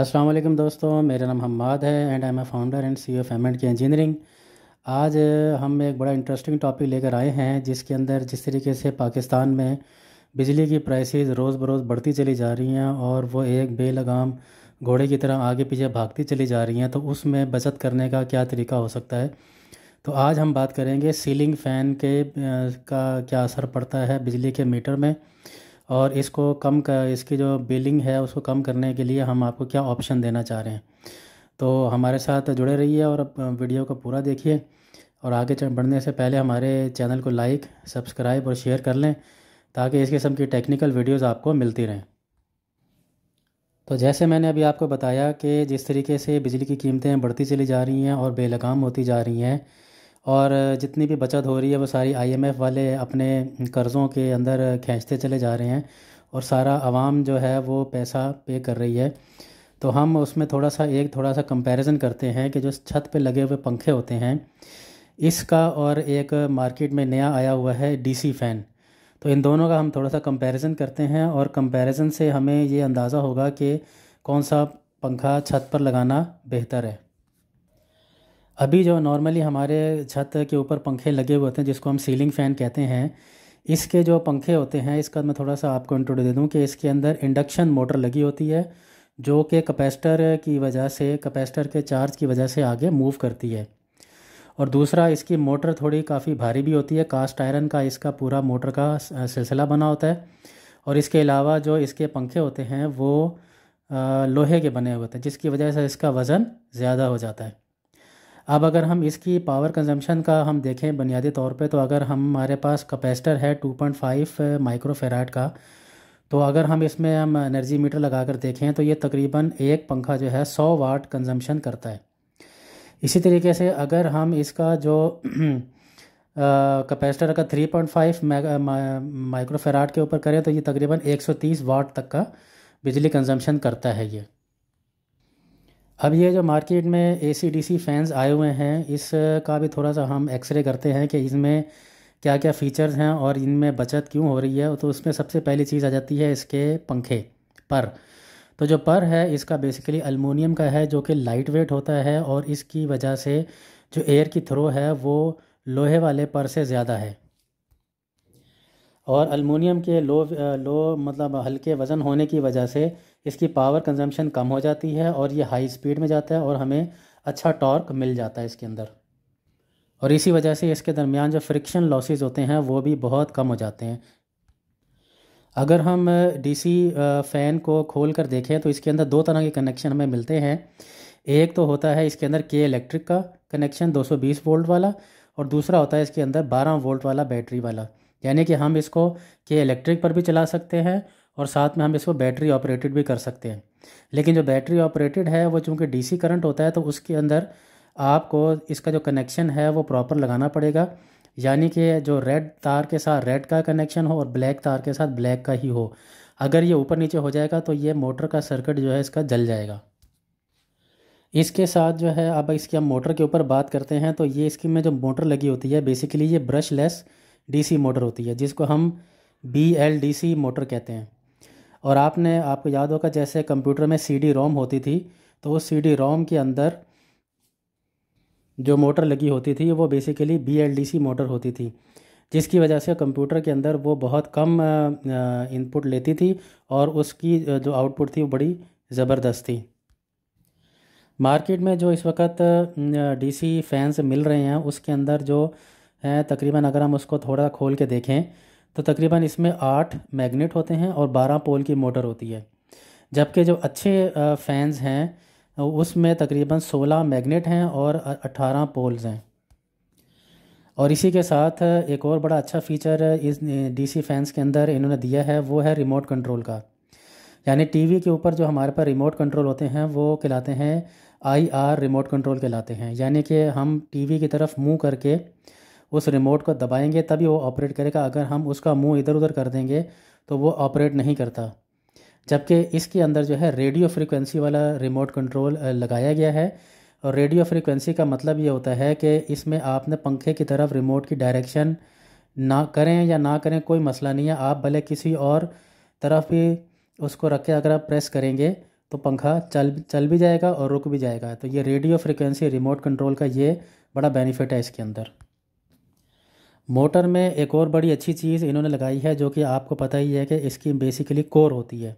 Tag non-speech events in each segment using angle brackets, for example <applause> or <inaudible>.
अस्सलाम वालेकुम दोस्तों मेरा नाम हम्माद है and I am a founder and C O M and K engineering आज हम एक बड़ा इंटरेस्टिंग टॉपिक लेकर आए हैं जिसके अंदर जिस तरीके से पाकिस्तान में बिजली की प्राइसेस रोज़ बरोज़ बढ़ती चली जा रही हैं और वो एक बेलगाम घोड़े की तरह आगे पीछे भागती चली जा रही हैं तो उसमें बचत करने का क्या तरीका हो सकता है तो आज हम बात करेंगे सीलिंग फ़ैन के का क्या असर पड़ता है बिजली के मीटर में और इसको कम कर इसकी जो बिलिंग है उसको कम करने के लिए हम आपको क्या ऑप्शन देना चाह रहे हैं तो हमारे साथ जुड़े रहिए और वीडियो को पूरा देखिए और आगे बढ़ने से पहले हमारे चैनल को लाइक सब्सक्राइब और शेयर कर लें ताकि इस किस्म की टेक्निकल वीडियोज़ आपको मिलती रहें तो जैसे मैंने अभी आपको बताया कि जिस तरीके से बिजली की कीमतें बढ़ती चली जा रही हैं और बेलगाम होती जा रही हैं और जितनी भी बचत हो रही है वो सारी आईएमएफ वाले अपने कर्ज़ों के अंदर खींचते चले जा रहे हैं और सारा आवाम जो है वो पैसा पे कर रही है तो हम उसमें थोड़ा सा एक थोड़ा सा कंपैरिजन करते हैं कि जो छत पे लगे हुए पंखे होते हैं इसका और एक मार्केट में नया आया हुआ है डीसी फ़ैन तो इन दोनों का हम थोड़ा सा कंपैरिजन करते हैं और कंपैरिजन से हमें ये अंदाज़ा होगा कि कौन सा पंखा छत पर लगाना बेहतर है अभी जो नॉर्मली हमारे छत के ऊपर पंखे लगे हुए होते हैं जिसको हम सीलिंग फ़ैन कहते हैं इसके जो पंखे होते हैं इसका मैं थोड़ा सा आपको इंट्रोड्यू दे दूं कि इसके अंदर इंडक्शन मोटर लगी होती है जो कि कैपेसिटर की वजह से कैपेसिटर के चार्ज की वजह से आगे मूव करती है और दूसरा इसकी मोटर थोड़ी काफ़ी भारी भी होती है कास्ट आयरन का इसका पूरा मोटर का सिलसिला बना होता है और इसके अलावा जो इसके पंखे होते हैं वो लोहे के बने हुए होते हैं जिसकी वजह से इसका वज़न ज़्यादा हो जाता है अब अगर हम इसकी पावर कंजम्पशन का हम देखें बुनियादी तौर पे तो अगर हम हमारे पास कैपेसिटर है 2.5 माइक्रोफेराड का तो अगर हम इसमें हम एनर्जी मीटर लगा कर देखें तो ये तकरीबन एक पंखा जो है 100 वाट कंजम्पशन करता है इसी तरीके से अगर हम इसका जो कैपेसिटर <clears throat> का 3.5 माइक्रोफेराड के ऊपर करें तो ये तकरीबन 130 वाट तक का बिजली कंजम्पशन करता है ये अब ये जो मार्केट में ए सी डी सी फैंस आए हुए हैं इसका भी थोड़ा सा हम एक्सरे करते हैं कि इसमें क्या क्या फ़ीचर्स हैं और इनमें बचत क्यों हो रही है तो उसमें सबसे पहली चीज़ आ जाती है इसके पंखे पर तो जो पर है इसका बेसिकली अलमोनियम का है जो कि लाइट वेट होता है और इसकी वजह से जो एयर की थ्रो है वो लोहे वाले पर से ज़्यादा है और अलमोनियम के लो लो मतलब हल्के वज़न होने की वजह से इसकी पावर कंजम्पशन कम हो जाती है और ये हाई स्पीड में जाता है और हमें अच्छा टॉर्क मिल जाता है इसके अंदर और इसी वजह से इसके दरमियान जो फ्रिक्शन लॉसेज होते हैं वो भी बहुत कम हो जाते हैं अगर हम डीसी फ़ैन को खोल कर देखें तो इसके अंदर दो तरह के कनेक्शन हमें मिलते हैं एक तो होता है इसके अंदर के इलेक्ट्रिक का कनेक्शन 220 वोल्ट वाला और दूसरा होता है इसके अंदर 12 वोल्ट वाला बैटरी वाला यानी कि हम इसको के इलेक्ट्रिक पर भी चला सकते हैं और साथ में हम इसको बैटरी ऑपरेटेड भी कर सकते हैं लेकिन जो बैटरी ऑपरेटेड है वो चूँकि डीसी करंट होता है तो उसके अंदर आपको इसका जो कनेक्शन है वो प्रॉपर लगाना पड़ेगा यानी कि जो रेड तार के साथ रेड का कनेक्शन हो और ब्लैक तार के साथ ब्लैक का ही हो अगर ये ऊपर नीचे हो जाएगा तो ये मोटर का सर्किट जो है इसका जल जाएगा इसके साथ जो है अब इसकी हम मोटर के ऊपर बात करते हैं तो ये इसकी में जो मोटर लगी होती है बेसिकली ये ब्रशलेस डीसी मोटर होती है जिसको हम B L D C motor कहते हैं और आपने आपको याद होगा जैसे कंप्यूटर में सी डी रोम होती थी तो उस सी डी रोम के अंदर जो मोटर लगी होती थी वो basically B L D C motor होती थी जिसकी वजह से कंप्यूटर के अंदर वो बहुत कम इनपुट लेती थी और उसकी जो आउटपुट थी वो बड़ी ज़बरदस्त थी मार्केट में जो इस वक्त डीसी फैंस मिल रहे हैं उसके अंदर जो है तकरीबन अगर हम उसको थोड़ा खोल के देखें तो तकरीबन इसमें आठ मैग्नेट होते हैं और बारह पोल की मोटर होती है जबकि जो अच्छे फ़ैन्स हैं उसमें तकरीबन सोलह मैग्नेट हैं और अट्ठारह पोल्स हैं और इसी के साथ एक और बड़ा अच्छा फ़ीचर इस डीसी फैंस के अंदर इन्होंने दिया है वो है रिमोट कंट्रोल का यानी टीवी के ऊपर जो हमारे पर रिमोट कंट्रोल होते हैं वो कहलाते हैं आई आर रिमोट कंट्रोल कहलाते हैं यानी कि हम टीवी की तरफ मुंह करके उस रिमोट को दबाएंगे तभी वो ऑपरेट करेगा अगर हम उसका मुंह इधर उधर कर देंगे तो वो ऑपरेट नहीं करता जबकि इसके अंदर जो है रेडियो फ्रिक्वेंसी वाला रिमोट कंट्रोल लगाया गया है और रेडियो फ्रिक्वेंसी का मतलब ये होता है कि इसमें आपने पंखे की तरफ रिमोट की डायरेक्शन ना करें या ना करें कोई मसला नहीं है आप भले किसी और तरफ भी उसको रख के अगर आप प्रेस करेंगे तो पंखा चल चल भी जाएगा और रुक भी जाएगा तो ये रेडियो फ्रिक्वेंसी रिमोट कंट्रोल का ये बड़ा बेनिफिट है इसके अंदर मोटर में एक और बड़ी अच्छी चीज़ इन्होंने लगाई है जो कि आपको पता ही है कि इसकी बेसिकली कोर होती है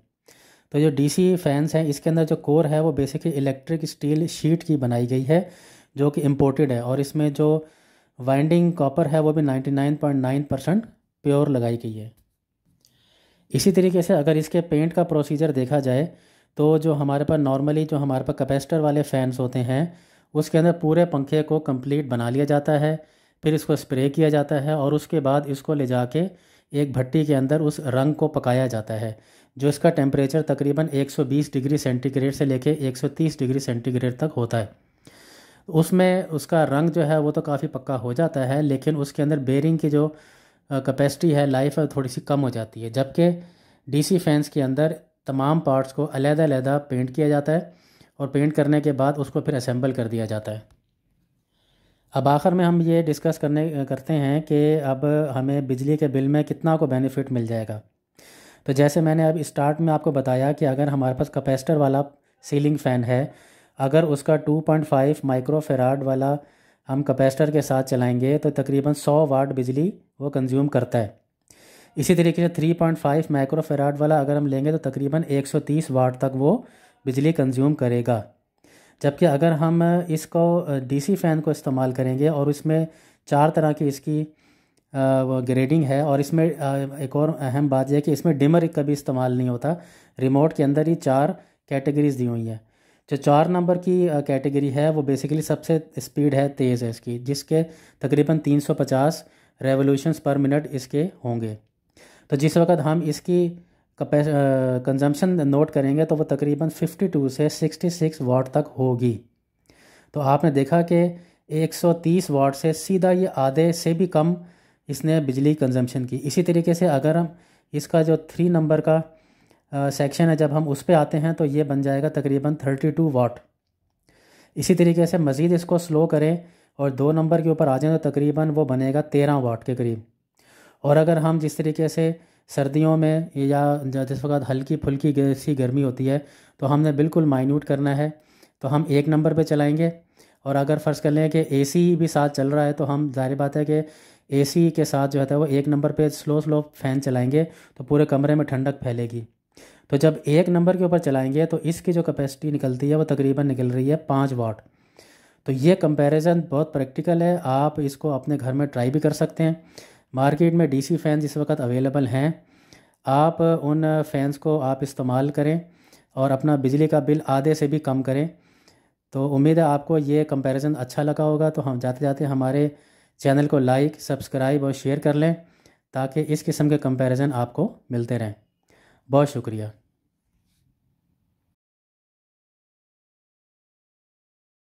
तो जो डीसी फैंस हैं इसके अंदर जो कोर है वो बेसिकली इलेक्ट्रिक स्टील शीट की बनाई गई है जो कि इम्पोर्टेड है और इसमें जो वाइंडिंग कॉपर है वो भी 99.9 परसेंट प्योर लगाई गई है इसी तरीके से अगर इसके पेंट का प्रोसीजर देखा जाए तो जो हमारे पास नॉर्मली जो हमारे पास कैपेसिटर वाले फ़ैन्स होते हैं उसके अंदर पूरे पंखे को कंप्लीट बना लिया जाता है फिर इसको स्प्रे किया जाता है और उसके बाद इसको ले जाके एक भट्टी के अंदर उस रंग को पकाया जाता है जो इसका टेम्परेचर तकरीबन 120 डिग्री सेंटीग्रेड से लेके 130 डिग्री सेंटीग्रेड तक होता है उसमें उसका रंग जो है वो तो काफ़ी पक्का हो जाता है लेकिन उसके अंदर बेरिंग की जो कैपेसिटी है लाइफ है थोड़ी सी कम हो जाती है जबकि डीसी फैंस के अंदर तमाम पार्ट्स को अलहदा अलग पेंट किया जाता है और पेंट करने के बाद उसको फिर असेंबल कर दिया जाता है अब आखिर में हम ये डिस्कस करने करते हैं कि अब हमें बिजली के बिल में कितना को बेनिफिट मिल जाएगा तो जैसे मैंने अब स्टार्ट में आपको बताया कि अगर हमारे पास कैपेसिटर वाला सीलिंग फ़ैन है अगर उसका 2.5 माइक्रो फेराड वाला हम कैपेसिटर के साथ चलाएंगे तो तकरीबन 100 वाट बिजली वो कंज्यूम करता है इसी तरीके से 3.5 माइक्रो फेराड वाला अगर हम लेंगे तो तकरीबन 130 वाट तक वो बिजली कंज्यूम करेगा जबकि अगर हम इसको डीसी फ़ैन को इस्तेमाल करेंगे और इसमें चार तरह की इसकी ग्रेडिंग है और इसमें एक और अहम बात यह कि इसमें डिमर कभी इस्तेमाल नहीं होता रिमोट के अंदर ही चार कैटेगरीज दी हुई हैं जो चार नंबर की कैटेगरी है वो बेसिकली सबसे स्पीड है तेज़ है इसकी जिसके तकरीबन 350 रेवोल्यूशन पर मिनट इसके होंगे तो जिस वक्त हम इसकी कंजम्पशन नोट करेंगे तो वो तकरीबन 52 से 66 वाट तक होगी तो आपने देखा कि 130 वाट से सीधा ये आधे से भी कम इसने बिजली कंजम्पशन की इसी तरीके से अगर हम इसका जो थ्री नंबर का सेक्शन है जब हम उस पर आते हैं तो ये बन जाएगा तकरीबन 32 वाट इसी तरीके से मज़ीद इसको स्लो करें और दो नंबर के ऊपर आ जाएँ तो तकरीबन वो बनेगा तेरह वाट के करीब और अगर हम जिस तरीके से सर्दियों में या जिस वक्त हल्की फुल्की सी गर्मी होती है तो हमने बिल्कुल माइन्यूट करना है तो हम एक नंबर पे चलाएंगे और अगर फ़र्ज़ कर लें कि ए भी साथ चल रहा है तो हम जाहिर बात है कि ए के साथ जो है तो वो एक नंबर पे स्लो स्लो फ़ैन चलाएंगे तो पूरे कमरे में ठंडक फैलेगी तो जब एक नंबर के ऊपर चलाएंगे तो इसकी जो कैपेसिटी निकलती है वो तकरीबन निकल रही है पाँच वाट तो ये कंपैरिजन बहुत प्रैक्टिकल है आप इसको अपने घर में ट्राई भी कर सकते हैं मार्केट में डीसी फ़ैन्स इस वक्त अवेलेबल हैं आप उन फ़ैन्स को आप इस्तेमाल करें और अपना बिजली का बिल आधे से भी कम करें तो उम्मीद है आपको ये कंपैरिजन अच्छा लगा होगा तो हम जाते जाते हमारे चैनल को लाइक सब्सक्राइब और शेयर कर लें ताकि इस किस्म के कंपैरिजन आपको मिलते रहें बहुत शुक्रिया